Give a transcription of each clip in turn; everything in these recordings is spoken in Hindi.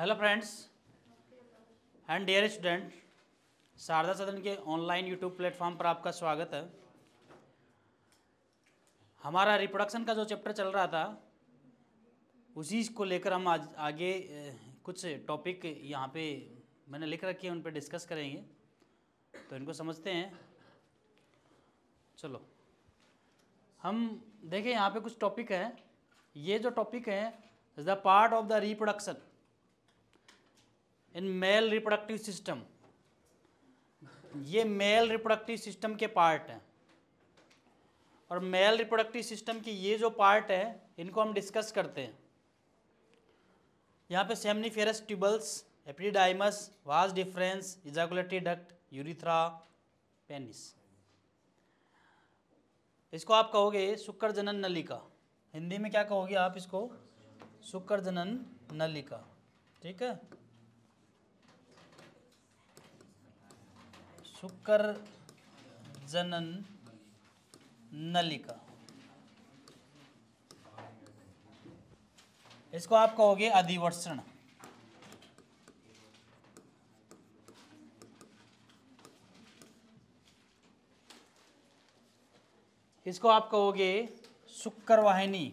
Hello friends and dear student Sharda Sadan के ऑनलाइन यूट्यूब प्लेटफॉर्म पर आपका स्वागत है हमारा रिप्रोडक्शन का जो चैप्टर चल रहा था उसी को लेकर हम आज आगे कुछ टॉपिक यहाँ पे मैंने लिख रखे हैं उन पर डिस्कस करेंगे तो इनको समझते हैं चलो हम देखें यहाँ पे कुछ टॉपिक हैं ये जो टॉपिक है the part of the reproduction in male reproductive system ये मेल रिप्रोडक्टिव सिस्टम के पार्ट हैं और मेल रिप्रोडक्टिव सिस्टम की ये जो पार्ट है इनको हम डिस्कस करते हैं यहाँ पे seminiferous tubules epididymis vas deferens ejaculatory duct urethra penis इसको आप कहोगे शुक्र जनन नलिका हिंदी में क्या कहोगे आप इसको शुक्र जनन नलिका ठीक है शुक्र जनन नलिका इसको आप कहोगे अधिवर्षण इसको आप कहोगे वाहिनी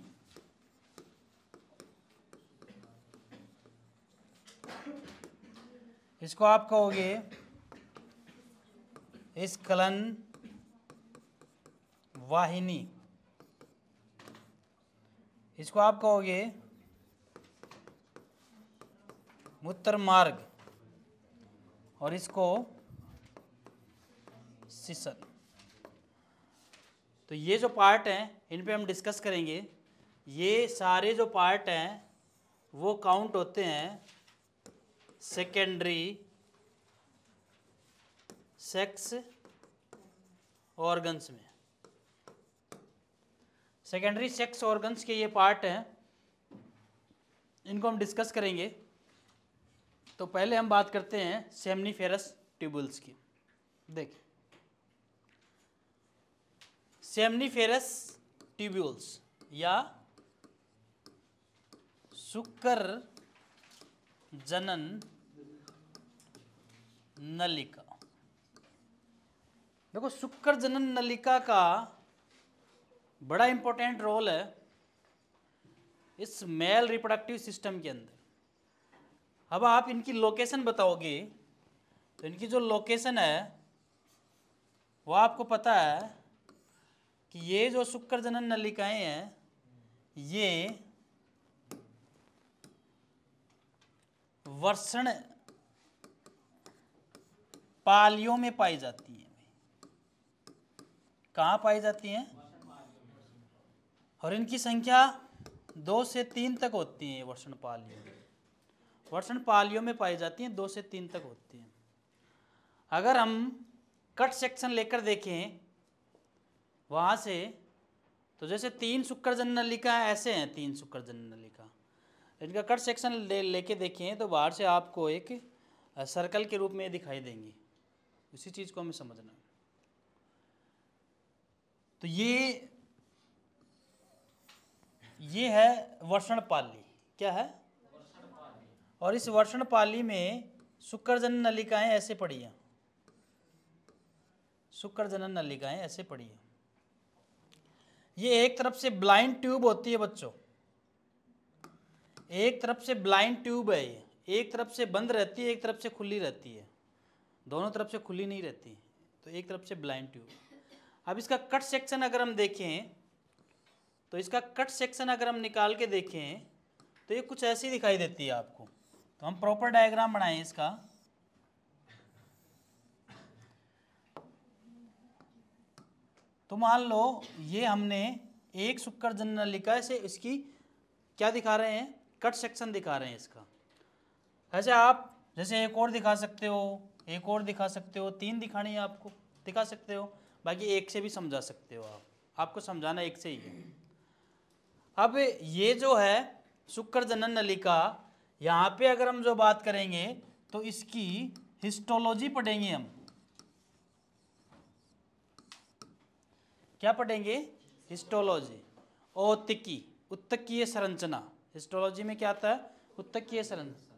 इसको आप कहोगे स्खलन वाहिनी इसको आप कहोगे मूत्र मार्ग और इसको सिसन तो ये जो पार्ट हैं इन पे हम डिस्कस करेंगे ये सारे जो पार्ट हैं वो काउंट होते हैं सेकेंडरी सेक्स ऑर्गन्स में सेकेंडरी सेक्स ऑर्गन्स के ये पार्ट हैं इनको हम डिस्कस करेंगे तो पहले हम बात करते हैं सेमनीफेरस ट्यूबल्स की देखिए सेमनीफेरस ट्यूब्यूल्स या सुकर जनन नलिका देखो शुक्र जनन नलिका का बड़ा इंपॉर्टेंट रोल है इस मेल रिप्रोडक्टिव सिस्टम के अंदर अब आप इनकी लोकेशन बताओगे तो इनकी जो लोकेशन है वो आपको पता है कि ये जो शुक्र जनन नलिकाएँ हैं ये वर्षण पालियों में पाई जाती है कहाँ पाई जाती हैं और इनकी संख्या दो से तीन तक होती है वर्षण पालियों वर्षण पालियों में पाई जाती हैं दो से तीन तक होती हैं अगर हम कट सेक्शन लेकर देखें वहाँ से तो जैसे तीन शुक्र जन नलिका ऐसे हैं तीन शुक्र जन नलिका इनका कट सेक्शन ले लेके देखें तो बाहर से आपको एक सर्कल के रूप में दिखाई देंगी उसी चीज़ को हमें समझना है तो ये ये है वर्षण पाली क्या है और इस वर्षण पाली में शुक्रजन नलिकाएं ऐसे पड़ी हैं शुक्रजनन नलिकाएं ऐसे पड़ी हैं ये एक तरफ से ब्लाइंड ट्यूब होती है बच्चों एक तरफ से ब्लाइंड ट्यूब है ये एक तरफ से बंद रहती है एक तरफ से खुली रहती है दोनों तरफ से खुली नहीं रहती तो एक तरफ से ब्लाइंड ट्यूब अब इसका कट सेक्शन अगर हम देखें तो इसका कट सेक्शन अगर हम निकाल के देखें तो ये कुछ ऐसी दिखाई देती है आपको तो हम प्रॉपर डायग्राम बनाएं इसका तो मान लो ये हमने एक सुक्कर जनरल लिखा से इसकी क्या दिखा रहे हैं कट सेक्शन दिखा रहे हैं इसका ऐसे आप जैसे एक और दिखा सकते हो एक और दिखा सकते हो तीन दिखानी है आपको दिखा सकते हो बाकी एक से भी समझा सकते हो आप आपको समझाना एक से ही है अब ये जो है शुक्र जनन नलिका यहाँ पे अगर हम जो बात करेंगे तो इसकी हिस्टोलॉजी पढ़ेंगे हम क्या पढ़ेंगे हिस्टोलॉजी औतिकी उत्तकीय संरचना हिस्टोलॉजी में क्या आता है उत्तकीय संरचना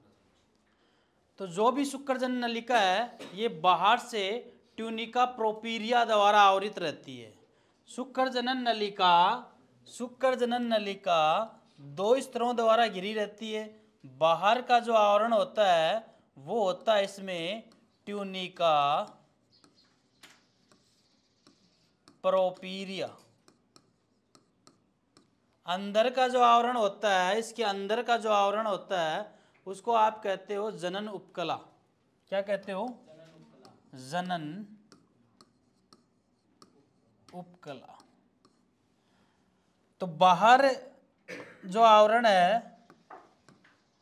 तो जो भी शुक्र जन नलिका है ये बाहर से ट्यूनिका प्रोपीरिया द्वारा आवृत रहती है शुक्र जनन नलिका शुक्र जनन नलिका दो स्तरों द्वारा घिरी रहती है बाहर का जो आवरण होता है वो होता है इसमें ट्यूनिका प्रोपीरिया अंदर का जो आवरण होता है इसके अंदर का जो आवरण होता है उसको आप कहते हो जनन उपकला क्या कहते हो जनन उपकला तो बाहर जो आवरण है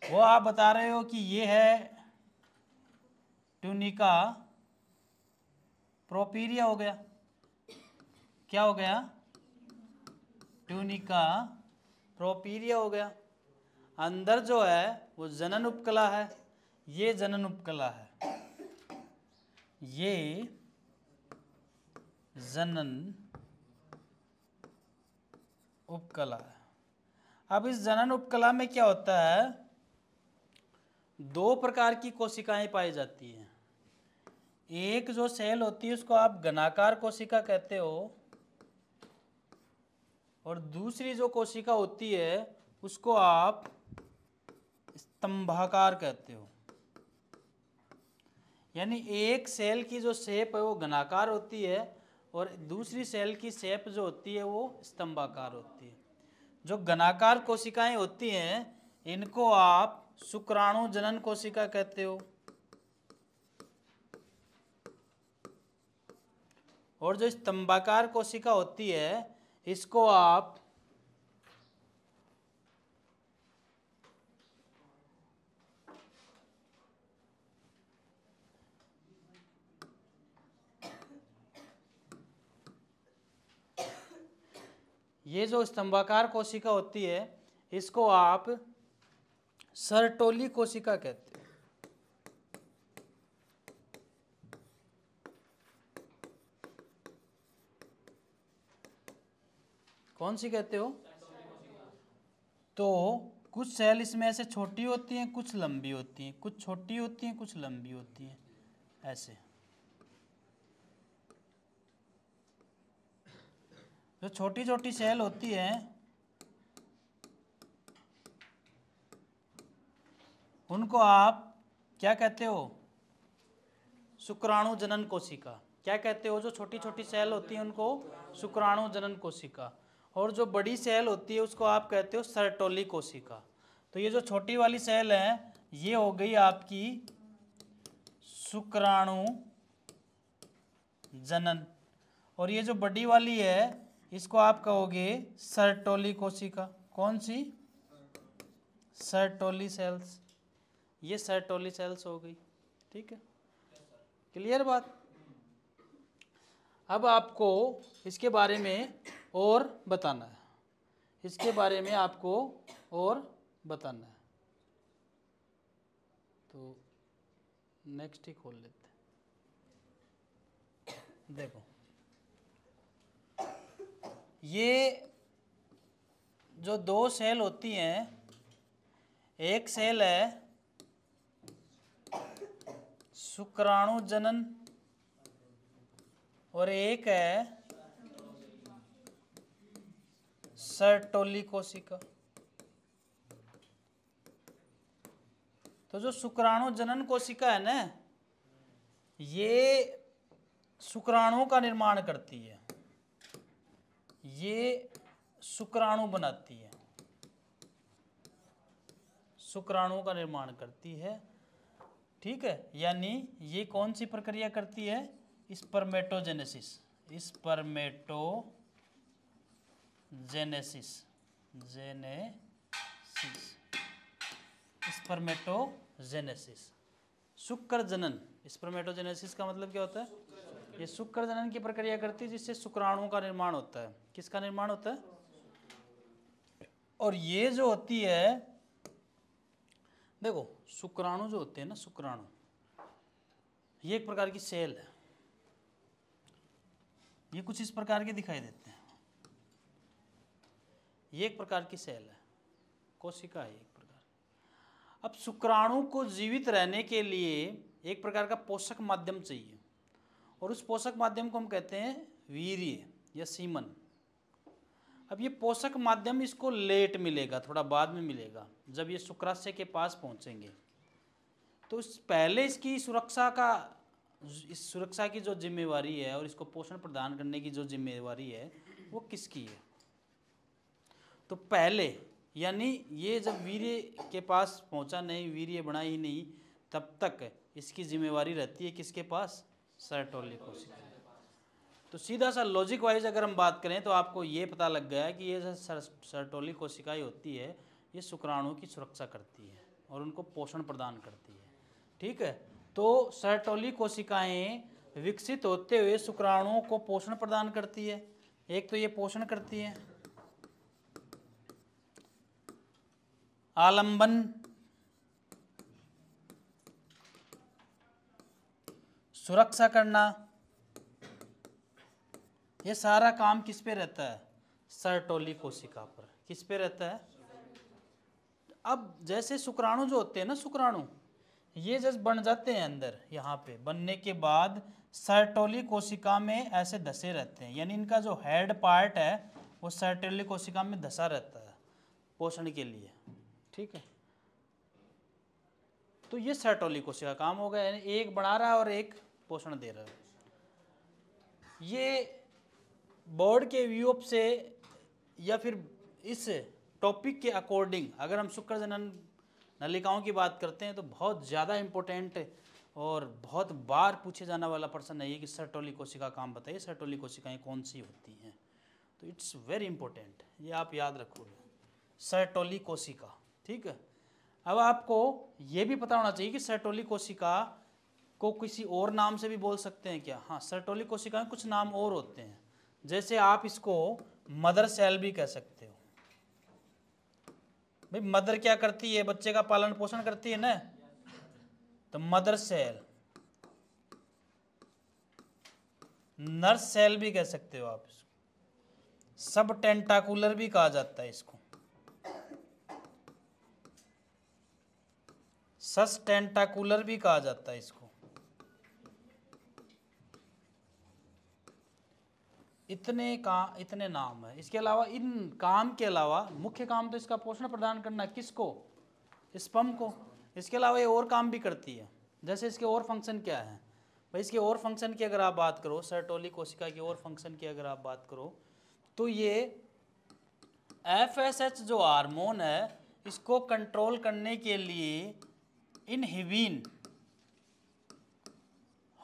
वो आप बता रहे हो कि ये है ट्यूनिका प्रोपीरिया हो गया क्या हो गया ट्यूनिका प्रोपीरिया हो गया अंदर जो है वो जनन उपकला है ये जनन उपकला है ये जनन उपकला अब इस जनन उपकला में क्या होता है दो प्रकार की कोशिकाएं पाई जाती हैं एक जो सेल होती है उसको आप घनाकार कोशिका कहते हो और दूसरी जो कोशिका होती है उसको आप स्तंभाकार कहते हो यानी एक सेल की जो शेप है वो घनाकार होती है और दूसरी सेल की शेप जो होती है वो स्तंभाकार होती है जो घनाकार कोशिकाएं होती हैं इनको आप शुक्राणु जनन कोशिका कहते हो और जो स्तंभाकार कोशिका होती है इसको आप ये जो स्तंभाकार कोशिका होती है इसको आप सरटोली कोशिका कहते हैं कौन सी कहते हो तो कुछ सेल इसमें ऐसे छोटी होती हैं कुछ लंबी होती हैं कुछ छोटी होती हैं कुछ लंबी होती हैं ऐसे जो छोटी छोटी सेल होती है उनको आप क्या कहते हो शुक्राणु जनन कोशिका क्या कहते हो जो छोटी छोटी सेल होती है उनको शुक्राणु जनन कोशिका और जो बड़ी सेल होती है उसको आप कहते हो सरटोली कोशिका तो ये जो छोटी वाली सेल है ये हो गई आपकी शुक्राणु जनन और ये जो बड़ी वाली है इसको आप कहोगे सरटोली कोशिका कौन सी सरटोली सेल्स ये सरटोली सेल्स हो गई ठीक है क्लियर बात अब आपको इसके बारे में और बताना है इसके बारे में आपको और बताना है तो नेक्स्ट ही खोल लेते हैं देखो ये जो दो सेल होती हैं एक सेल है शुक्राणु जनन और एक है सर्टोली कोशिका तो जो शुक्राणु जनन कोशिका है ना ये शुक्राणुओं का निर्माण करती है ये शुक्राणु बनाती है शुक्राणु का निर्माण करती है ठीक है यानी ये कौन सी प्रक्रिया करती है इस परमेटोजेनेसिस इस परमेटोजेनेसिस जेनेसिस इस परमेटोजेनेसिस शुक्र जनन इस परमेटोजेनेसिस का मतलब क्या होता है ये शुक्र जनन की प्रक्रिया करती है जिससे शुक्राणु का निर्माण होता है किसका निर्माण होता है और ये जो होती है देखो शुक्राणु जो होते हैं ना शुक्राणु ये एक प्रकार की सेल है ये कुछ इस प्रकार के दिखाई देते हैं ये एक प्रकार की सेल है कोशिका है एक प्रकार अब शुक्राणु को जीवित रहने के लिए एक प्रकार का पोषक माध्यम चाहिए और उस पोषक माध्यम को हम कहते हैं वीर्य या सीमन अब ये पोषक माध्यम इसको लेट मिलेगा थोड़ा बाद में मिलेगा जब ये शुक्राशय के पास पहुंचेंगे तो इस पहले इसकी सुरक्षा का इस सुरक्षा की जो जिम्मेवारी है और इसको पोषण प्रदान करने की जो जिम्मेवारी है वो किसकी है तो पहले यानी ये जब वीर्य के पास पहुंचा नहीं वीर्य बना ही नहीं तब तक इसकी जिम्मेवारी रहती है किसके पास सर्टोलिक कोशिका तो सीधा सा लॉजिक वाइज अगर हम बात करें तो आपको ये पता लग गया है कि ये सर्टोलिक कोशिकाएँ होती है ये शुक्राणु की सुरक्षा करती है और उनको पोषण प्रदान करती है ठीक है तो सर्टोली कोशिकाएँ विकसित होते हुए शुक्राणुओं को पोषण प्रदान करती है एक तो ये पोषण करती है आलंबन सुरक्षा करना ये सारा काम किस पे रहता है सरटोली कोशिका पर किस पे रहता है अब जैसे शुक्राणु जो होते हैं ना शुक्राणु ये जस बन जाते हैं अंदर यहाँ पे बनने के बाद सरटोली कोशिका में ऐसे धसे रहते हैं यानी इनका जो हेड पार्ट है वो सरटोली कोशिका में धसा रहता है पोषण के लिए ठीक है तो ये सरटोली कोशिका काम हो गया यानी एक बना रहा है और एक पोषण दे रहे हो ये बोर्ड के व्यू ऑफ से या फिर इस टॉपिक के अकॉर्डिंग अगर हम शुक्र जनन नलिकाओं की बात करते हैं तो बहुत ज़्यादा इम्पोर्टेंट और बहुत बार पूछे जाने वाला प्रश्न है ये कि सर्टोली कोशिका काम बताइए सर्टोली कोशिकाएँ कौन सी होती हैं तो इट्स वेरी इंपॉर्टेंट ये आप याद रखोगे सर्टोली कोशिका ठीक है अब आपको ये भी पता होना चाहिए कि सर्टोली कोशिका को किसी और नाम से भी बोल सकते हैं क्या हाँ सर्टोली कोशिका में कुछ नाम और होते हैं जैसे आप इसको मदर सेल भी कह सकते हो भाई मदर क्या करती है बच्चे का पालन पोषण करती है ना तो मदर सेल नर्स सेल भी कह सकते हो आप इसको सब टेंटाकुलर भी कहा जाता है इसको सस टेंटाकुलर भी कहा जाता है इसको इतने का इतने नाम है इसके अलावा इन काम के अलावा मुख्य काम तो इसका पोषण प्रदान करना किसको स्पम को इसके अलावा ये और काम भी करती है जैसे इसके और फंक्शन क्या है भाई इसके और फंक्शन की अगर आप बात करो सर्टोली कोशिका की और फंक्शन की अगर आप बात करो तो ये एफ एस एच जो हारमोन है इसको कंट्रोल करने के लिए इनहिबिन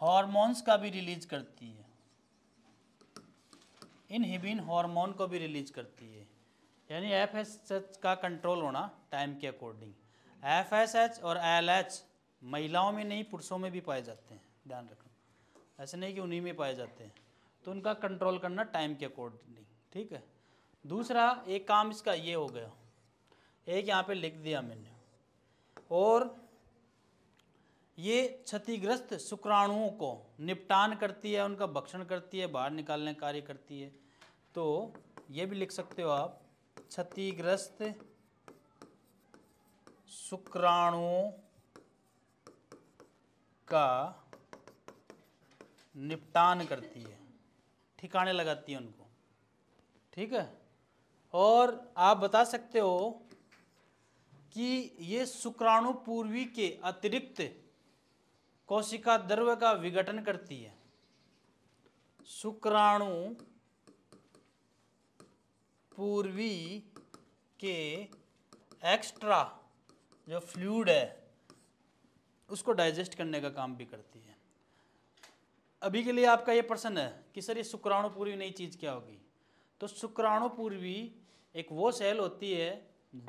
हॉर्मोन्स का भी रिलीज करती है इनहिबिन हार्मोन को भी रिलीज करती है यानी एफ एस एच का कंट्रोल होना टाइम के अकॉर्डिंग एफ एस एच और एल एच महिलाओं में नहीं पुरुषों में भी पाए जाते हैं ध्यान रखना ऐसे नहीं कि उन्हीं में पाए जाते हैं तो उनका कंट्रोल करना टाइम के अकॉर्डिंग ठीक है दूसरा एक काम इसका ये हो गया एक यहाँ पे लिख दिया मैंने और ये क्षतिग्रस्त शुक्राणुओं को निपटान करती है उनका भक्षण करती है बाहर निकालने का कार्य करती है तो ये भी लिख सकते हो आप क्षतिग्रस्त शुक्राणु का निपटान करती है ठिकाने लगाती है उनको ठीक है और आप बता सकते हो कि ये शुक्राणु पूर्वी के अतिरिक्त कोशिका द्रव्य का विघटन करती है शुक्राणु पूर्वी के एक्स्ट्रा जो फ्लूड है उसको डाइजेस्ट करने का काम भी करती है अभी के लिए आपका ये प्रश्न है कि सर ये शुक्राणु पूर्वी नई चीज़ क्या होगी तो शुक्राणु पूर्वी एक वो सेल होती है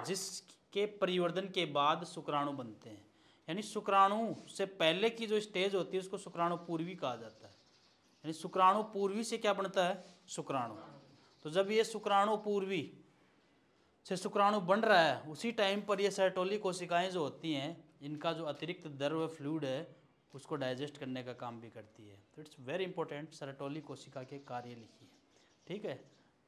जिसके परिवर्तन के बाद शुक्राणु बनते हैं यानी शुक्राणु से पहले की जो स्टेज होती है उसको शुक्राणु पूर्वी कहा जाता है यानी शुक्राणु पूर्वी से क्या बनता है शुक्राणु तो जब ये शुक्राणु पूर्वी से शुक्राणु बन रहा है उसी टाइम पर ये सेटोली कोशिकाएं जो होती हैं इनका जो अतिरिक्त द्रव फ्लूड है उसको डाइजेस्ट करने का काम भी करती है तो इट्स वेरी इंपॉर्टेंट सेरेटोली कोशिका के कार्य लिखिए ठीक है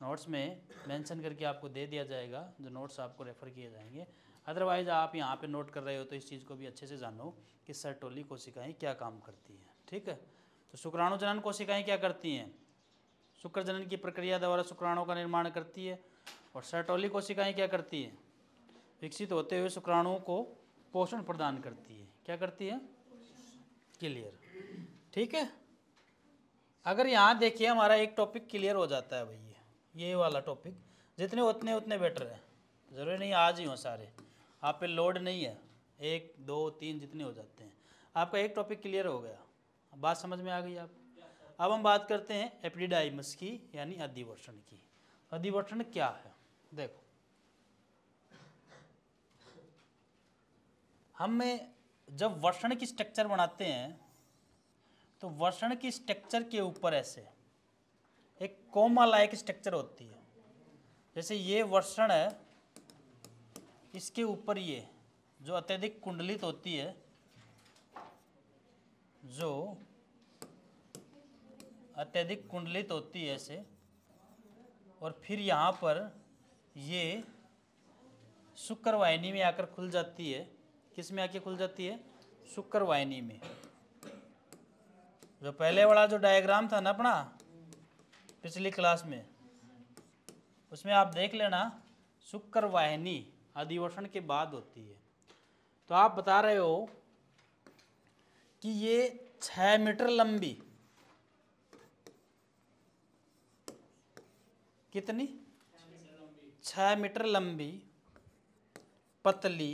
नोट्स में मेंशन करके आपको दे दिया जाएगा जो नोट्स आपको रेफ़र किए जाएंगे अदरवाइज़ आप यहाँ पे नोट कर रहे हो तो इस चीज़ को भी अच्छे से जानो कि सर्टोली कोशिकाएँ क्या काम करती हैं ठीक है तो शुक्राणु जनन कोशिकाएँ क्या करती हैं शुक्र जनन की प्रक्रिया द्वारा शुक्राणुओं का निर्माण करती है और सर्टोली कोशिकाएं क्या करती है विकसित होते हुए शुक्राणुओं को पोषण प्रदान करती है क्या करती है क्लियर ठीक है अगर यहाँ देखिए हमारा एक टॉपिक क्लियर हो जाता है भैया ये वाला टॉपिक जितने उतने उतने बेटर है ज़रूरी नहीं आज ही हो सारे आप पे लोड नहीं है एक दो तीन जितने हो जाते हैं आपका एक टॉपिक क्लियर हो गया बात समझ में आ गई आपको अब हम बात करते हैं एपिडाइमस की यानी अधिवर्षण की अधिवर्षण क्या है देखो हम जब वर्षण की स्ट्रक्चर बनाते हैं तो वर्षण की स्ट्रक्चर के ऊपर ऐसे एक कोमा लाइक स्ट्रक्चर होती है जैसे ये वर्षण है इसके ऊपर ये जो अत्यधिक कुंडलित होती है जो अत्यधिक कुंडलित होती है ऐसे और फिर यहाँ पर ये शुक्रवाहिनी में आकर खुल जाती है किस में आके खुल जाती है शुक्रवाहिनी में जो पहले वाला जो डायग्राम था ना अपना पिछली क्लास में उसमें आप देख लेना शुक्रवाहिनी अधिवर्षण के बाद होती है तो आप बता रहे हो कि ये छः मीटर लंबी कितनी छः मीटर लंबी पतली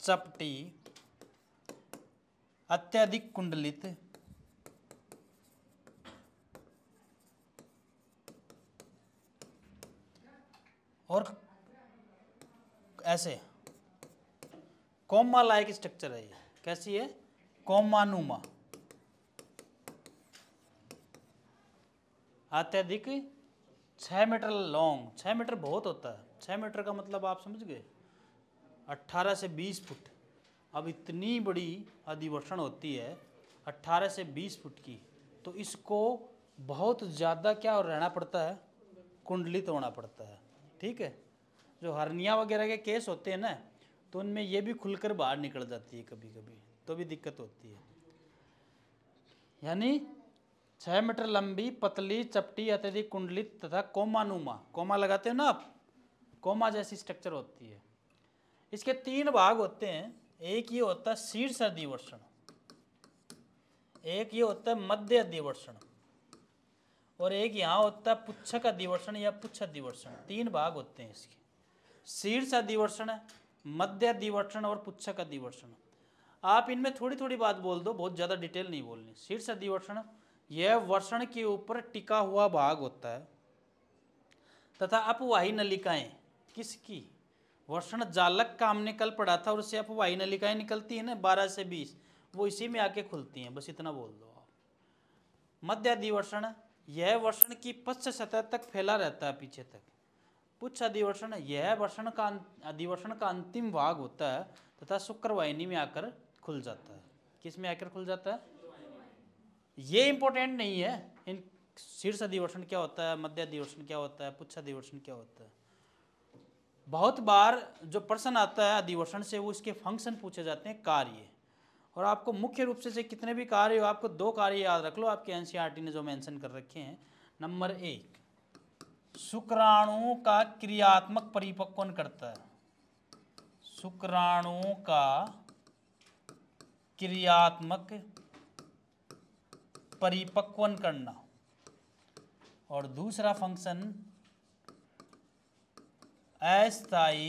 चपटी अत्यधिक कुंडलित और ऐसे कोमा लाइक स्ट्रक्चर है ये कैसी है कोमानुमा अत्यधिक छः मीटर लॉन्ग छः मीटर बहुत होता है छः मीटर का मतलब आप समझ गए अट्ठारह से बीस फुट अब इतनी बड़ी अधिवर्षण होती है अट्ठारह से बीस फुट की तो इसको बहुत ज़्यादा क्या रहना पड़ता है कुंडलित होना पड़ता है ठीक है जो हरनिया वगैरह के केस होते हैं ना तो उनमें ये भी खुलकर बाहर निकल जाती है कभी कभी तो भी दिक्कत होती है यानी छः मीटर लंबी पतली चपटी अत्यधिक कुंडलित तथा कोमानुमा कोमा लगाते हो ना आप कोमा जैसी स्ट्रक्चर होती है इसके तीन भाग होते हैं एक ये होता है शीर्ष अधिवर्षण एक ये होता है मध्य अधिवर्षण और एक यहाँ होता है पुच्छक अधिवर्षण या पुच्छ अधिवर्षण तीन भाग होते हैं इसके शीर्ष अधिवर्षण मध्य अधिवर्षण और पुच्छक अधिवर्षण आप इनमें थोड़ी थोड़ी बात बोल दो बहुत ज़्यादा डिटेल नहीं बोलनी शीर्ष अधिवर्षण यह वर्षण के ऊपर टिका हुआ भाग होता है तथा अपवाही नलिकाएं किसकी वर्षण जालक का हमने कल पढ़ा था और उससे अपवाही नलिकाएं निकलती है ना बारह से बीस वो इसी में आके खुलती हैं बस इतना बोल दो आप मध्याधिवर्षण यह वर्षण की पश्च सतह तक फैला रहता है पीछे तक पुच्छ अधिवर्षण यह वर्षण का अधिवर्षण अं-, का अंतिम भाग होता है तथा शुक्रवाहिनी में आकर खुल जाता है किस में आकर खुल जाता है ये इंपॉर्टेंट नहीं है इन शीर्ष अधिवर्षण क्या होता है मध्य अधिवर्षण क्या होता है पुच्छ अधिवर्षण क्या होता है बहुत बार जो प्रश्न आता है अधिवर्षण से वो इसके फंक्शन पूछे जाते हैं कार्य और आपको मुख्य रूप से कितने भी कार्य हो आपको दो कार्य याद रख लो आपके एनसीईआरटी e ने जो मेंशन कर रखे हैं नंबर एक शुक्राणु का क्रियात्मक परिपक्वन करता है शुक्राणु का क्रियात्मक परिपक्वन करना और दूसरा फंक्शन अस्थाई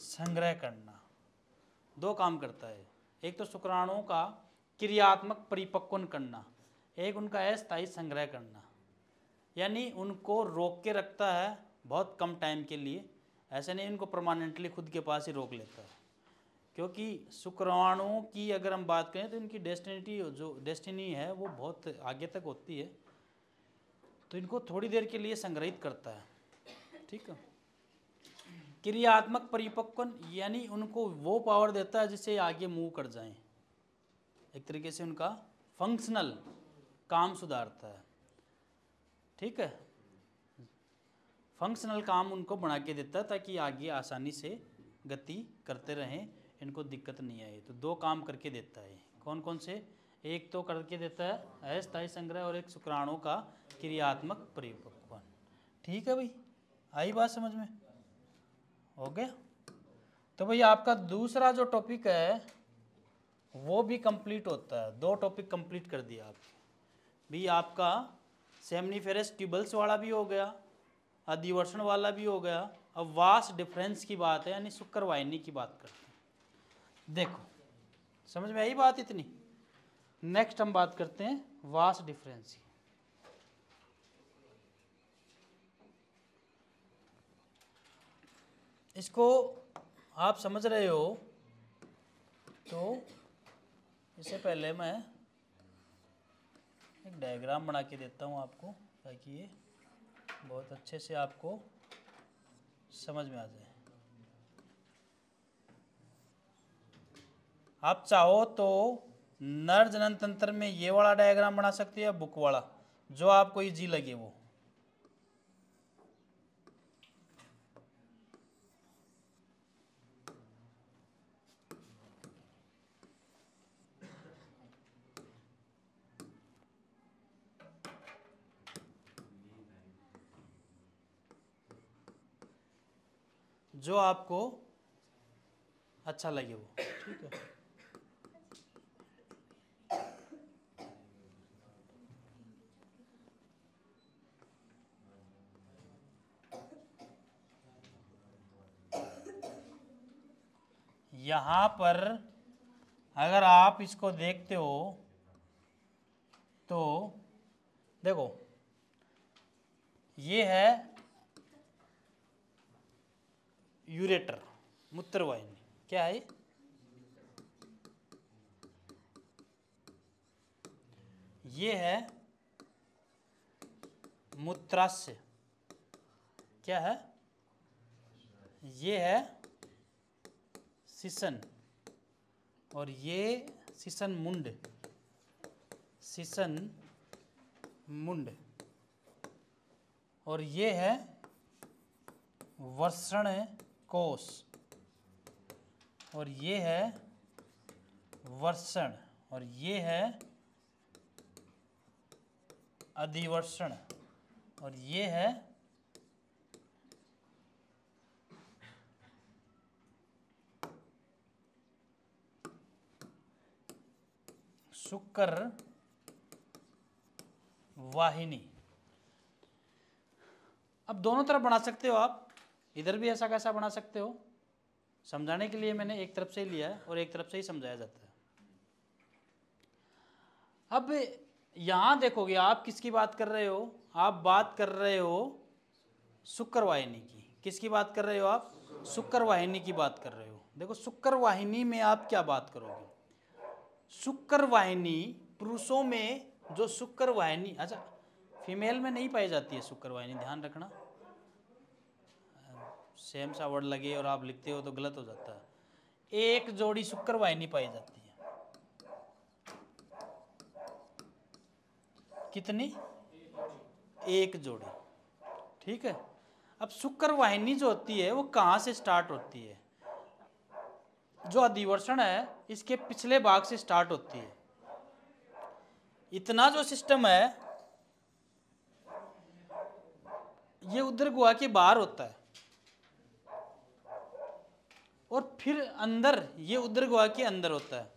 संग्रह करना दो काम करता है एक तो शुक्राणुओं का क्रियात्मक परिपक्वन करना एक उनका अस्थाई संग्रह करना यानी उनको रोक के रखता है बहुत कम टाइम के लिए ऐसे नहीं उनको परमानेंटली खुद के पास ही रोक लेता है क्योंकि शुक्राणुओं की अगर हम बात करें तो इनकी डेस्टिनिटी जो डेस्टिनी है वो बहुत आगे तक होती है तो इनको थोड़ी देर के लिए संग्रहित करता है ठीक है क्रियात्मक परिपक्वन यानी उनको वो पावर देता है जिससे आगे मूव कर जाएं एक तरीके से उनका फंक्शनल काम सुधारता है ठीक है फंक्शनल काम उनको बना के देता है ताकि आगे आसानी से गति करते रहें इनको दिक्कत नहीं आई तो दो काम करके देता है कौन कौन से एक तो करके देता है अस्थायी संग्रह और एक शुक्राणु का क्रियात्मक परिपक्वन ठीक है भाई आई बात समझ में हो गया तो भाई आपका दूसरा जो टॉपिक है वो भी कंप्लीट होता है दो टॉपिक कंप्लीट कर दिया आप भी आपका सेमनीफेरस ट्यूबल्स वाला भी हो गया अधिवर्षण वाला भी हो गया अब वास डिफरेंस की बात है यानी शुक्रवाहिनी की बात करते हैं देखो समझ में आई बात इतनी नेक्स्ट हम बात करते हैं वास डिफरेंस इसको आप समझ रहे हो तो इससे पहले मैं एक डायग्राम बना के देता हूँ आपको ताकि ये बहुत अच्छे से आपको समझ में आ जाए आप चाहो तो नर जनन तंत्र में ये वाला डायग्राम बना सकते हो बुक वाला जो आपको इजी लगे वो जो आपको अच्छा लगे वो ठीक है यहाँ पर अगर आप इसको देखते हो तो देखो ये है यूरेटर मूत्रवाहिनी क्या है ये है मूत्राशय क्या है ये है सिसन और ये सिसन मुंड सिसन मुंड और ये है वर्षण कोष और ये है वर्षण और ये है अधिवर्षण और ये है शुक्र वाहिनी अब दोनों तरफ बना सकते हो आप इधर भी ऐसा कैसा बना सकते हो समझाने के लिए मैंने एक तरफ से ही लिया है और एक तरफ से ही समझाया जाता है अब यहां देखोगे आप किसकी बात कर रहे हो आप बात कर रहे हो शुक्र वाहिनी की किसकी बात कर रहे हो आप वाहिनी की बात कर रहे हो देखो शुक्र वाहिनी में आप क्या बात करोगे शुक्रवाहिनी पुरुषों में जो शुक्रवाहिनी अच्छा फीमेल में नहीं पाई जाती है शुक्रवाहिनी ध्यान रखना सेम सा वर्ड लगे और आप लिखते हो तो गलत हो जाता है एक जोड़ी शुक्रवाहिनी पाई जाती है कितनी एक जोड़ी ठीक है अब शुक्रवाहिनी जो होती है वो कहाँ से स्टार्ट होती है जो अधिवर्षण है इसके पिछले भाग से स्टार्ट होती है इतना जो सिस्टम है ये उधर गुआ के बाहर होता है और फिर अंदर ये उधर गुआ के अंदर होता है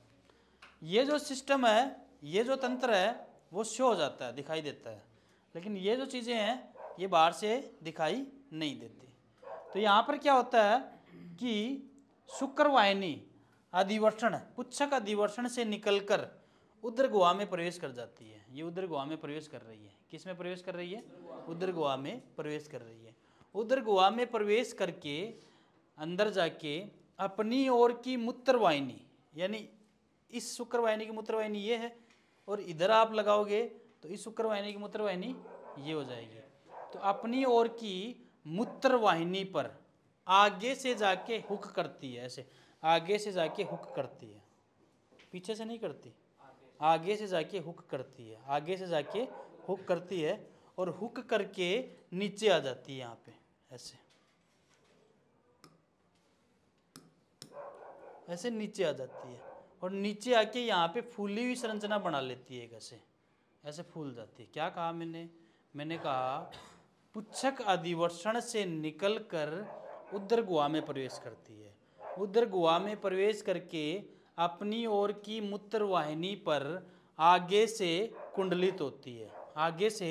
ये जो सिस्टम है ये जो तंत्र है वो शो हो जाता है दिखाई देता है लेकिन ये जो चीज़ें हैं ये बाहर से दिखाई नहीं देती तो यहाँ पर क्या होता है कि शुक्रवाहिनी अधिवर्षण पुच्छक अधिवर्षण से निकलकर उधर गोवा में प्रवेश कर जाती है ये उधर गोवा में प्रवेश कर रही है किस में प्रवेश कर रही है उधर गोवा में प्रवेश कर रही है उधर गोवा में प्रवेश करके अंदर जाके अपनी ओर की मूत्रवाहिनी यानी इस शुक्रवाहिनी की मूत्रवाहिनी ये है और इधर आप लगाओगे तो इस शुक्रवाहिनी की मूत्रवाहिनी ये हो जाएगी तो अपनी ओर की मूत्रवाहिनी पर आगे से जाके हुक करती है ऐसे आगे से जाके हुक करती है पीछे से नहीं करती आगे से जाके हुक करती है आगे से जाके हुक करती है और हुक करके नीचे आ जाती है यहाँ पे ऐसे ऐसे नीचे आ जाती है और नीचे आके यहाँ पे फूली हुई संरचना बना लेती है कैसे ऐसे फूल जाती है क्या कहा मैंने मैंने कहा पुच्छक अधिवर्षण से निकलकर उधर गुहा में प्रवेश करती है उधर गुहा में प्रवेश करके अपनी ओर की मूत्र वाहिनी पर आगे से कुंडलित होती है आगे से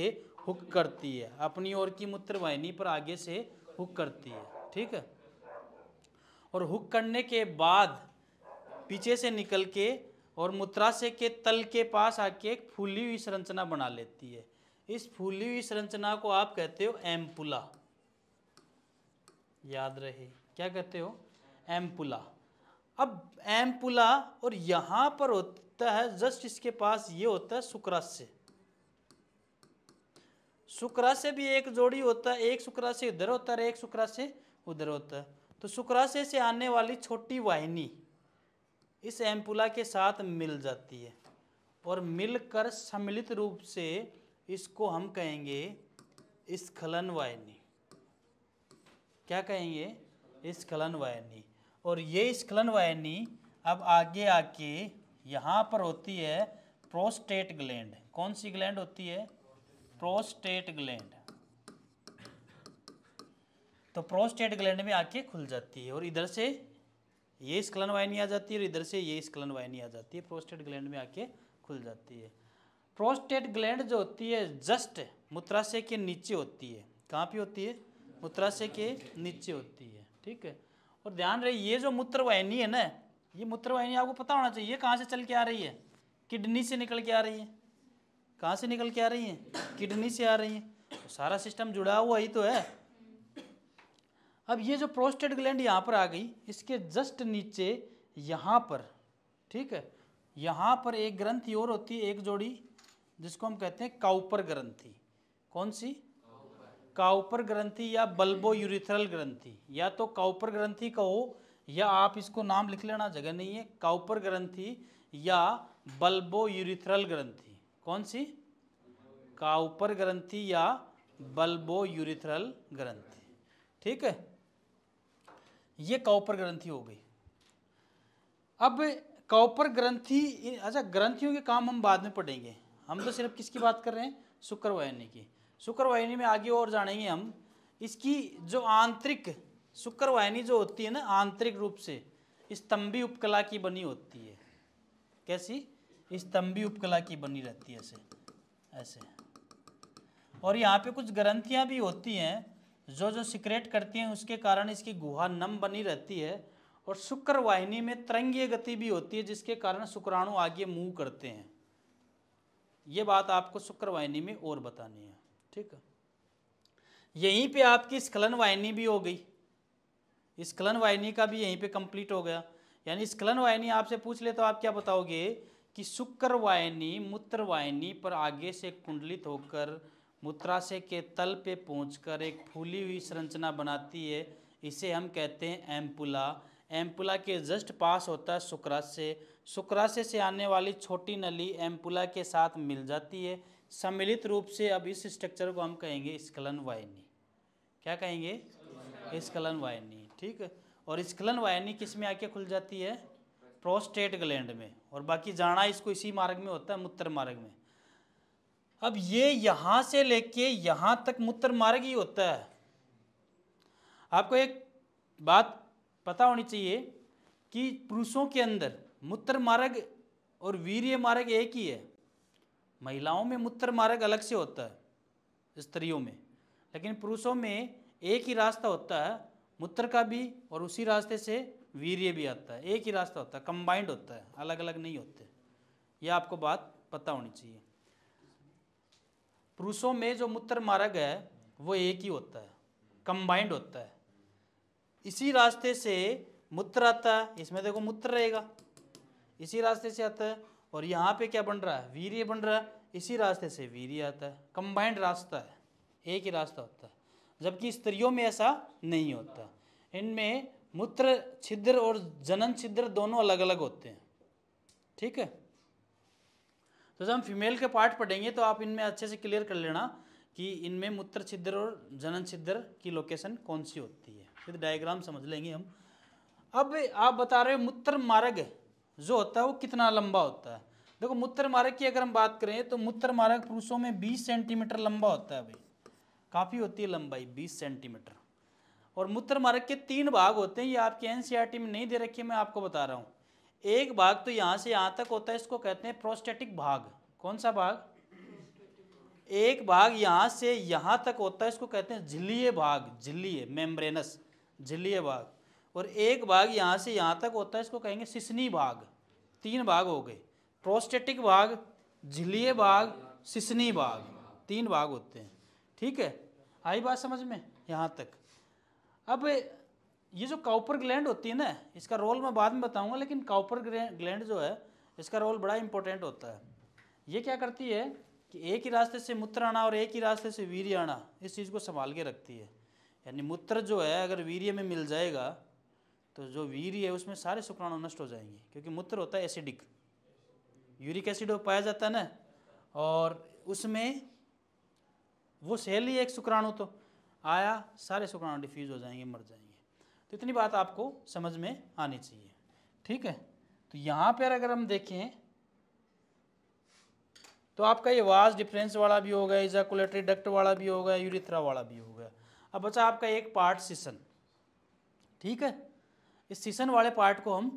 हुक करती है अपनी ओर की मूत्र वाहिनी पर आगे से हुक करती है ठीक है और हुक करने के बाद पीछे से निकल के और मूत्राशय के तल के पास आके एक फूली हुई संरचना बना लेती है इस फूली हुई संरचना को आप कहते हो एम्पुला याद रहे क्या कहते हो एम्पुला अब एम्पुला और यहाँ पर होता है जस्ट इसके पास ये होता है शुक्राशय शुक्राश्य भी एक जोड़ी होता है एक से इधर होता है एक से उधर होता है तो शुक्राश्य से आने वाली छोटी वाहिनी इस एम्पुला के साथ मिल जाती है और मिलकर सम्मिलित रूप से इसको हम कहेंगे स्खलन वाहिनी क्या कहेंगे स्खलन वायनी और ये स्खलन वायनी अब आगे आके यहाँ पर होती है प्रोस्टेट ग्लैंड कौन सी ग्लैंड होती है प्रोस्टेट ग्लैंड तो प्रोस्टेट ग्लैंड में आके खुल जाती है और इधर से ये स्खलन वाहिनी आ जाती है और इधर से ये स्खलन वाहिनी आ जाती है प्रोस्टेट ग्लैंड में आके खुल जाती है प्रोस्टेट ग्लैंड जो होती है जस्ट मूत्राशय के नीचे होती है कहाँ पे होती है मूत्राशय के नीचे होती है ठीक है और ध्यान रहे ये जो मूत्रवाहिनी है ना ये मूत्रवाहिनी आपको पता होना चाहिए कहाँ से चल के आ रही है किडनी से निकल के आ रही है कहाँ से निकल के आ रही है किडनी से आ रही है तो सारा सिस्टम जुड़ा हुआ ही तो है अब ये जो प्रोस्टेट ग्लैंड यहाँ पर आ गई इसके जस्ट नीचे यहाँ पर ठीक है यहाँ पर एक ग्रंथि और होती है एक जोड़ी जिसको हम कहते हैं काउपर ग्रंथि कौन सी काउपर ग्रंथि या बल्बो हम्म। यूरिथरल ग्रंथि या तो काउपर ग्रंथि कहो या आप इसको नाम लिख लेना जगह नहीं है काउपर ग्रंथि या बल्बो यूरिथरल ग्रंथि कौन सी काउपर ग्रंथि या बल्बो यूरिथरल ग्रंथि ठीक है ये काउपर ग्रंथि हो गई अब काउपर ग्रंथि अच्छा ग्रंथियों के काम हम बाद में पढ़ेंगे हम तो सिर्फ किसकी बात कर रहे हैं शुक्रवाहिनी की शुक्रवाहिनी में आगे और जानेंगे हम इसकी जो आंतरिक शुक्रवाहिनी जो होती है ना आंतरिक रूप से स्तंभी उपकला की बनी होती है कैसी स्तंभी उपकला की बनी रहती है ऐसे ऐसे और यहाँ पे कुछ ग्रंथियाँ भी होती हैं जो जो सिक्रेट करती हैं उसके कारण इसकी गुहा नम बनी रहती है और शुक्रवाहिनी में तरंगीय गति भी होती है जिसके कारण शुक्राणु आगे मूव करते हैं ये बात आपको शुक्रवाहिनी में और बतानी है ठीक यहीं पे आपकी स्खलन वाहिनी भी हो गई स्खलन वाहिनी का भी यहीं पे कंप्लीट हो गया यानी स्खलन वाहिनी आपसे पूछ ले तो आप क्या बताओगे कि शुक्र वाहिनी मूत्र वाहिनी पर आगे से कुंडलित होकर मूत्राशय के तल पे पहुंचकर एक फूली हुई संरचना बनाती है इसे हम कहते हैं एम्पुला एम्पुला के जस्ट पास होता है शुक्राशय शुक्राशय से आने वाली छोटी नली एम्पुला के साथ मिल जाती है सम्मिलित रूप से अब इस स्ट्रक्चर को हम कहेंगे स्खलन वाहिनी क्या कहेंगे स्खलन वाहिनी ठीक और स्खलन वाहिनी किस में आके खुल जाती है प्रोस्टेट ग्लैंड में और बाकी जाना इसको इसी मार्ग में होता है मूत्र मार्ग में अब ये यहाँ से लेके यहाँ तक मूत्र मार्ग ही होता है आपको एक बात पता होनी चाहिए कि पुरुषों के अंदर मूत्र मार्ग और वीर्य मार्ग एक ही है महिलाओं में मूत्र मार्ग अलग से होता है स्त्रियों में लेकिन पुरुषों में एक ही रास्ता होता है मूत्र का भी और उसी रास्ते से वीर्य भी आता है एक ही रास्ता होता है कंबाइंड होता है अलग अलग नहीं होते यह आपको बात पता होनी चाहिए पुरुषों में जो मूत्र मार्ग है वो एक ही होता है कंबाइंड होता है इसी रास्ते से मूत्र आता है इसमें देखो मूत्र रहेगा इसी रास्ते से आता है और यहाँ पे क्या बन रहा है वीर्य बन रहा है इसी रास्ते से वीर्य आता है कंबाइंड रास्ता है एक ही रास्ता होता है जबकि स्त्रियों में ऐसा नहीं होता इनमें मूत्र छिद्र और जनन छिद्र दोनों अलग अलग होते हैं ठीक है तो जब हम फीमेल के पार्ट पढ़ेंगे तो आप इनमें अच्छे से क्लियर कर लेना कि इनमें मूत्र छिद्र और जनन छिद्र की लोकेशन कौन सी होती है फिर डायग्राम समझ लेंगे हम अब आप बता रहे हो मूत्र मार्ग जो होता है वो कितना लंबा होता है देखो मूत्र मार्ग की अगर हम बात करें तो मूत्र मार्ग पुरुषों में 20 सेंटीमीटर लंबा होता है भाई काफ़ी होती है लंबाई 20 सेंटीमीटर और मूत्र मार्ग के तीन भाग होते हैं ये आपके एन e में नहीं दे रखी मैं आपको बता रहा हूँ एक भाग तो यहाँ से यहाँ तक होता है इसको कहते हैं प्रोस्टेटिक भाग कौन सा भाग एक भाग यहाँ से यहाँ तक होता है इसको कहते हैं झिल्लीय भाग झिल्लीय मेम्ब्रेनस झिल्लीय भाग और एक भाग यहाँ से यहाँ तक होता है इसको कहेंगे सिसनी भाग तीन भाग हो गए प्रोस्टेटिक भाग झिलिय भाग सिसनी भाग तीन भाग होते हैं ठीक है आई बात समझ में यहाँ तक अब ये जो काउपर ग्लैंड होती है ना इसका रोल मैं बाद में बताऊंगा लेकिन काउपर ग्लैंड जो है इसका रोल बड़ा इंपॉर्टेंट होता है ये क्या करती है कि एक ही रास्ते से मूत्र आना और एक ही रास्ते से वीर्य आना इस चीज़ को संभाल के रखती है यानी मूत्र जो है अगर वीर्य में मिल जाएगा तो जो वीर है उसमें सारे शुक्राणु नष्ट हो जाएंगे क्योंकि मूत्र होता है एसिडिक यूरिक एसिड वो पाया जाता है ना और उसमें वो सेल ही एक शुक्राणु तो आया सारे शुक्राणु डिफ्यूज हो जाएंगे मर जाएंगे तो इतनी बात आपको समझ में आनी चाहिए ठीक है तो यहाँ पर अगर हम देखें तो आपका ये वाज डिफरेंस वाला भी होगा इजाकुलेटरी डक्ट वाला भी होगा यूरिथ्रा वाला भी होगा अब बचा आपका एक पार्ट सीसन ठीक है इस सीशन वाले पार्ट को हम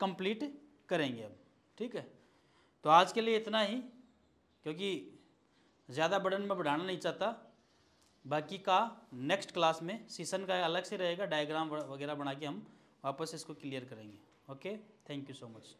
कंप्लीट करेंगे अब ठीक है तो आज के लिए इतना ही क्योंकि ज़्यादा बर्डन में बढ़ाना नहीं चाहता बाकी का नेक्स्ट क्लास में सीशन का अलग से रहेगा डायग्राम वगैरह बना के हम वापस इसको क्लियर करेंगे okay thank you so much